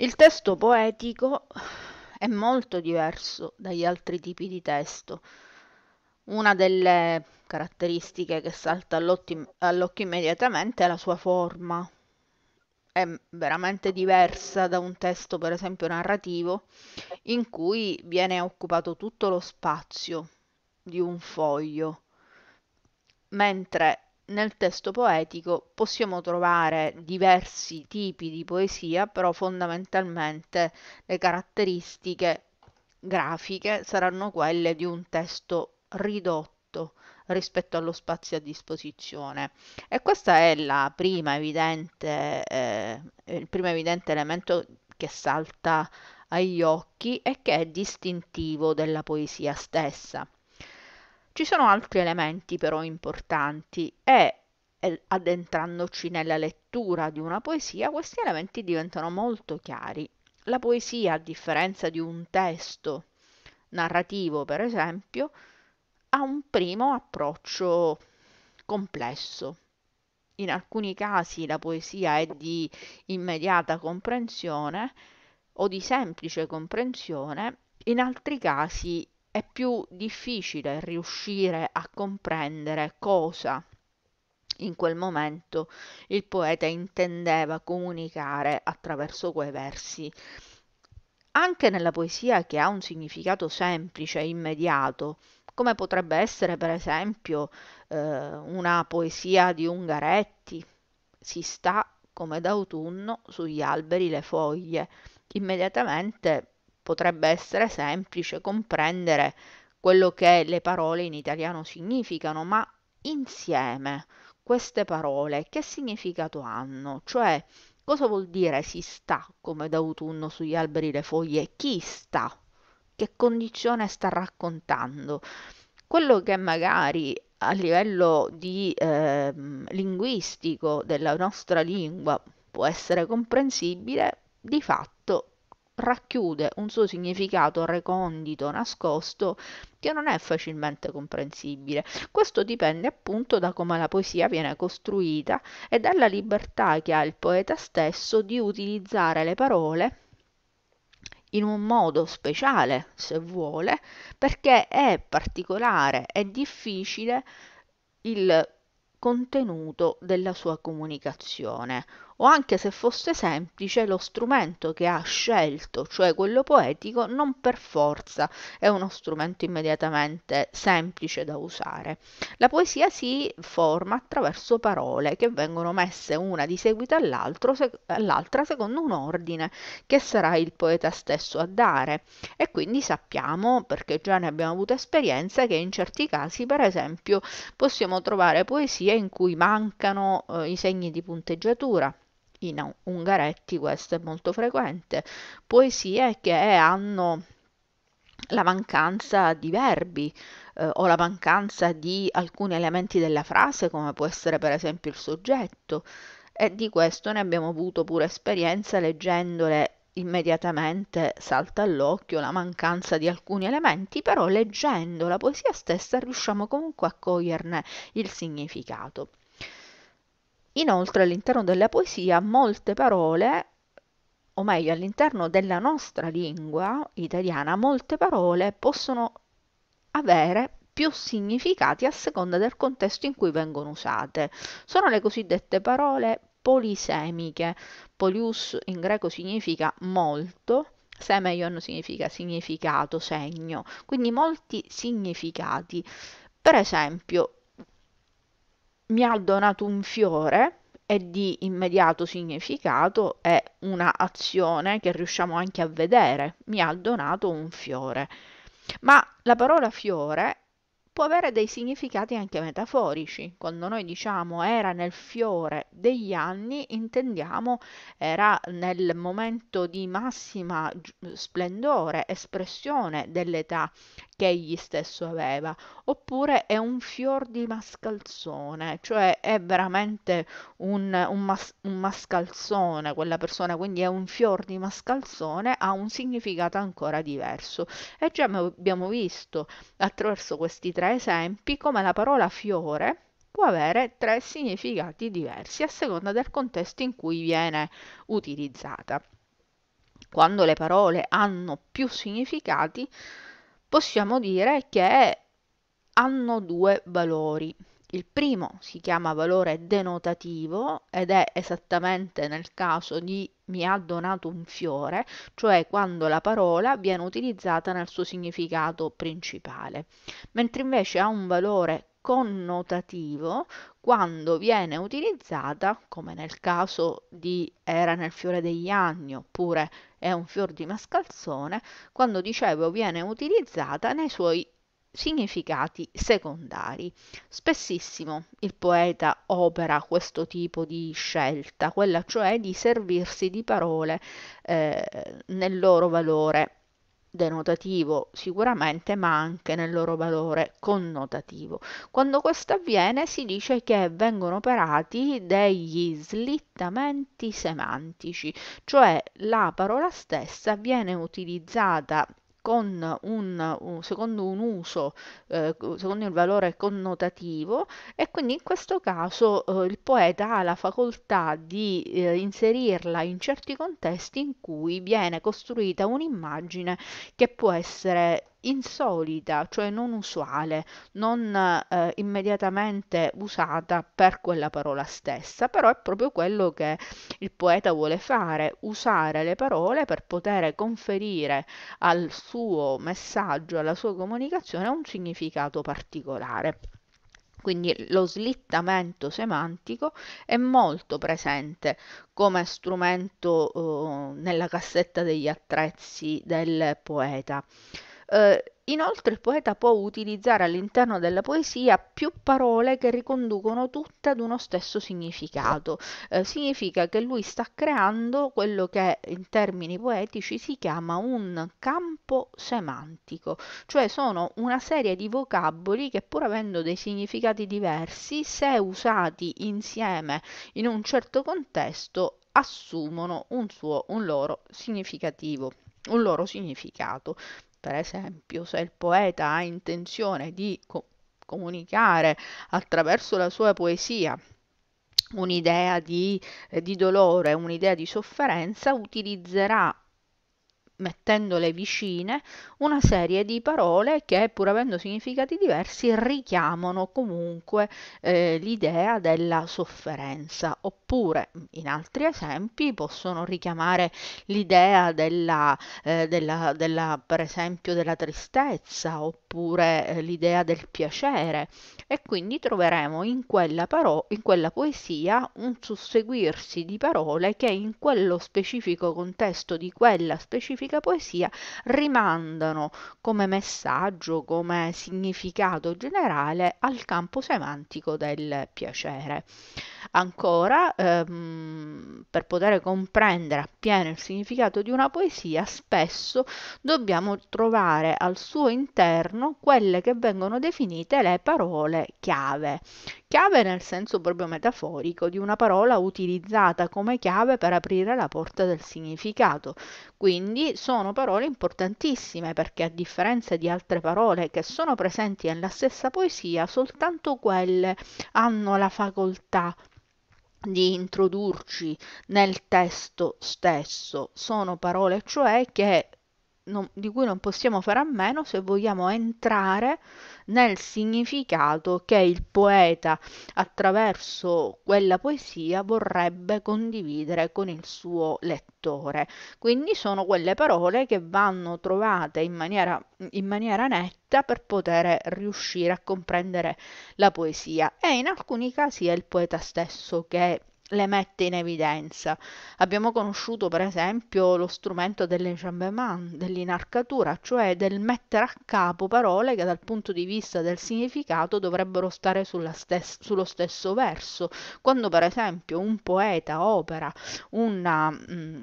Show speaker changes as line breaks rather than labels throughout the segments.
Il testo poetico è molto diverso dagli altri tipi di testo. Una delle caratteristiche che salta all'occhio immediatamente è la sua forma. È veramente diversa da un testo, per esempio, narrativo, in cui viene occupato tutto lo spazio di un foglio, mentre nel testo poetico possiamo trovare diversi tipi di poesia, però fondamentalmente le caratteristiche grafiche saranno quelle di un testo ridotto rispetto allo spazio a disposizione. E questo è evidente, eh, il primo evidente elemento che salta agli occhi e che è distintivo della poesia stessa. Ci sono altri elementi però importanti e addentrandoci nella lettura di una poesia questi elementi diventano molto chiari. La poesia, a differenza di un testo narrativo, per esempio, ha un primo approccio complesso. In alcuni casi la poesia è di immediata comprensione o di semplice comprensione, in altri casi è più difficile riuscire a comprendere cosa in quel momento il poeta intendeva comunicare attraverso quei versi. Anche nella poesia che ha un significato semplice e immediato, come potrebbe essere per esempio eh, una poesia di Ungaretti, si sta come d'autunno sugli alberi le foglie, immediatamente potrebbe essere semplice comprendere quello che le parole in italiano significano, ma insieme queste parole che significato hanno? Cioè, cosa vuol dire si sta come d'autunno sugli alberi le foglie? Chi sta? Che condizione sta raccontando? Quello che magari a livello di, eh, linguistico della nostra lingua può essere comprensibile, di fatto racchiude un suo significato recondito, nascosto, che non è facilmente comprensibile. Questo dipende appunto da come la poesia viene costruita e dalla libertà che ha il poeta stesso di utilizzare le parole in un modo speciale, se vuole, perché è particolare e difficile il contenuto della sua comunicazione o anche se fosse semplice lo strumento che ha scelto, cioè quello poetico, non per forza è uno strumento immediatamente semplice da usare. La poesia si forma attraverso parole che vengono messe una di seguito all'altra secondo un ordine che sarà il poeta stesso a dare e quindi sappiamo, perché già ne abbiamo avuto esperienza, che in certi casi per esempio possiamo trovare poesie in cui mancano eh, i segni di punteggiatura in Ungaretti questo è molto frequente, poesie che hanno la mancanza di verbi eh, o la mancanza di alcuni elementi della frase, come può essere per esempio il soggetto, e di questo ne abbiamo avuto pure esperienza leggendole immediatamente salta all'occhio la mancanza di alcuni elementi, però leggendo la poesia stessa riusciamo comunque a coglierne il significato. Inoltre all'interno della poesia molte parole, o meglio all'interno della nostra lingua italiana, molte parole possono avere più significati a seconda del contesto in cui vengono usate. Sono le cosiddette parole polisemiche. Polius in greco significa molto, semeion significa significato, segno, quindi molti significati. Per esempio, mi ha donato un fiore è di immediato significato è un'azione che riusciamo anche a vedere, mi ha donato un fiore. Ma la parola fiore può avere dei significati anche metaforici. Quando noi diciamo era nel fiore degli anni, intendiamo era nel momento di massima splendore, espressione dell'età che egli stesso aveva, oppure è un fior di mascalzone, cioè è veramente un, un, mas- un mascalzone quella persona, quindi è un fior di mascalzone, ha un significato ancora diverso. E già abbiamo visto attraverso questi tre esempi come la parola fiore può avere tre significati diversi a seconda del contesto in cui viene utilizzata. Quando le parole hanno più significati, possiamo dire che hanno due valori. Il primo si chiama valore denotativo ed è esattamente nel caso di mi ha donato un fiore, cioè quando la parola viene utilizzata nel suo significato principale, mentre invece ha un valore connotativo quando viene utilizzata, come nel caso di era nel fiore degli anni oppure è un fior di mascalzone, quando dicevo viene utilizzata nei suoi significati secondari. Spessissimo il poeta opera questo tipo di scelta, quella cioè di servirsi di parole eh, nel loro valore denotativo sicuramente, ma anche nel loro valore connotativo. Quando questo avviene si dice che vengono operati degli slittamenti semantici, cioè la parola stessa viene utilizzata con un, un, secondo un uso, eh, secondo il valore connotativo e quindi in questo caso eh, il poeta ha la facoltà di eh, inserirla in certi contesti in cui viene costruita un'immagine che può essere insolita, cioè non usuale, non eh, immediatamente usata per quella parola stessa, però è proprio quello che il poeta vuole fare, usare le parole per poter conferire al suo messaggio, alla sua comunicazione un significato particolare. Quindi lo slittamento semantico è molto presente come strumento eh, nella cassetta degli attrezzi del poeta. Eh, inoltre il poeta può utilizzare all'interno della poesia più parole che riconducono tutte ad uno stesso significato. Eh, significa che lui sta creando quello che in termini poetici si chiama un campo semantico, cioè sono una serie di vocaboli che pur avendo dei significati diversi, se usati insieme in un certo contesto, assumono un, suo, un loro significativo un loro significato. Per esempio, se il poeta ha intenzione di co- comunicare attraverso la sua poesia un'idea di, eh, di dolore, un'idea di sofferenza, utilizzerà mettendole vicine, una serie di parole che, pur avendo significati diversi, richiamano comunque eh, l'idea della sofferenza, oppure in altri esempi possono richiamare l'idea della, eh, della, della, per esempio, della tristezza, oppure eh, l'idea del piacere, e quindi troveremo in quella, paro- in quella poesia un susseguirsi di parole che in quello specifico contesto di quella specifica magnifica poesia rimandano come messaggio, come significato generale al campo semantico del piacere. Ancora, ehm, per poter comprendere appieno il significato di una poesia, spesso dobbiamo trovare al suo interno quelle che vengono definite le parole chiave. Chiave nel senso proprio metaforico di una parola utilizzata come chiave per aprire la porta del significato. Quindi sono parole importantissime perché a differenza di altre parole che sono presenti nella stessa poesia, soltanto quelle hanno la facoltà di introdurci nel testo stesso. Sono parole cioè che non, di cui non possiamo fare a meno se vogliamo entrare nel significato che il poeta attraverso quella poesia vorrebbe condividere con il suo lettore. Quindi sono quelle parole che vanno trovate in maniera, in maniera netta per poter riuscire a comprendere la poesia e in alcuni casi è il poeta stesso che le mette in evidenza. Abbiamo conosciuto per esempio lo strumento dell'enjambement, dell'inarcatura, cioè del mettere a capo parole che dal punto di vista del significato dovrebbero stare stes- sullo stesso verso. Quando per esempio un poeta opera una, mh, mm,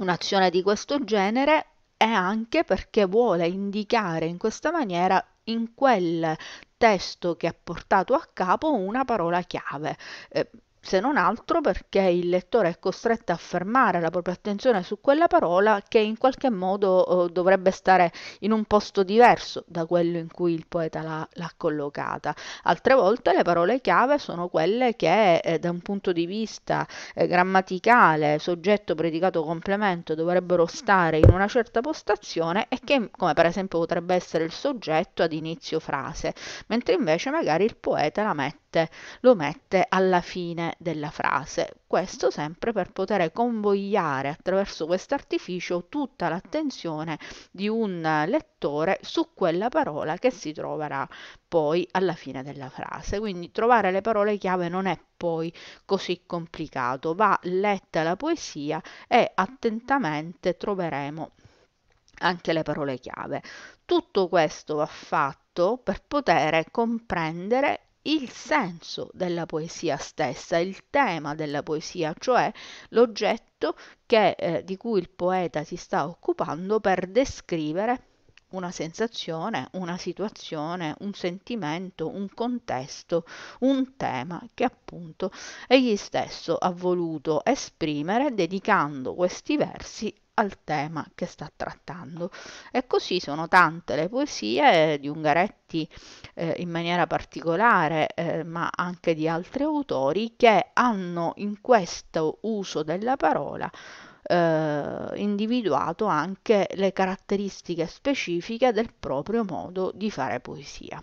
un'azione di questo genere è anche perché vuole indicare in questa maniera in quel testo che ha portato a capo una parola chiave. Eh, se non altro perché il lettore è costretto a fermare la propria attenzione su quella parola che in qualche modo eh, dovrebbe stare in un posto diverso da quello in cui il poeta l'ha, l'ha collocata. Altre volte le parole chiave sono quelle che eh, da un punto di vista eh, grammaticale, soggetto, predicato, complemento dovrebbero stare in una certa postazione e che come per esempio potrebbe essere il soggetto ad inizio frase, mentre invece magari il poeta la mette mette, lo mette alla fine della frase. Questo sempre per poter convogliare attraverso questo artificio tutta l'attenzione di un lettore su quella parola che si troverà poi alla fine della frase. Quindi trovare le parole chiave non è poi così complicato, va letta la poesia e attentamente troveremo anche le parole chiave. Tutto questo va fatto per poter comprendere il senso della poesia stessa, il tema della poesia, cioè l'oggetto che, eh, di cui il poeta si sta occupando per descrivere una sensazione, una situazione, un sentimento, un contesto, un tema che appunto egli stesso ha voluto esprimere dedicando questi versi al tema che sta trattando. E così sono tante le poesie di Ungaretti eh, in maniera particolare, eh, ma anche di altri autori che hanno in questo uso della parola eh, individuato anche le caratteristiche specifiche del proprio modo di fare poesia.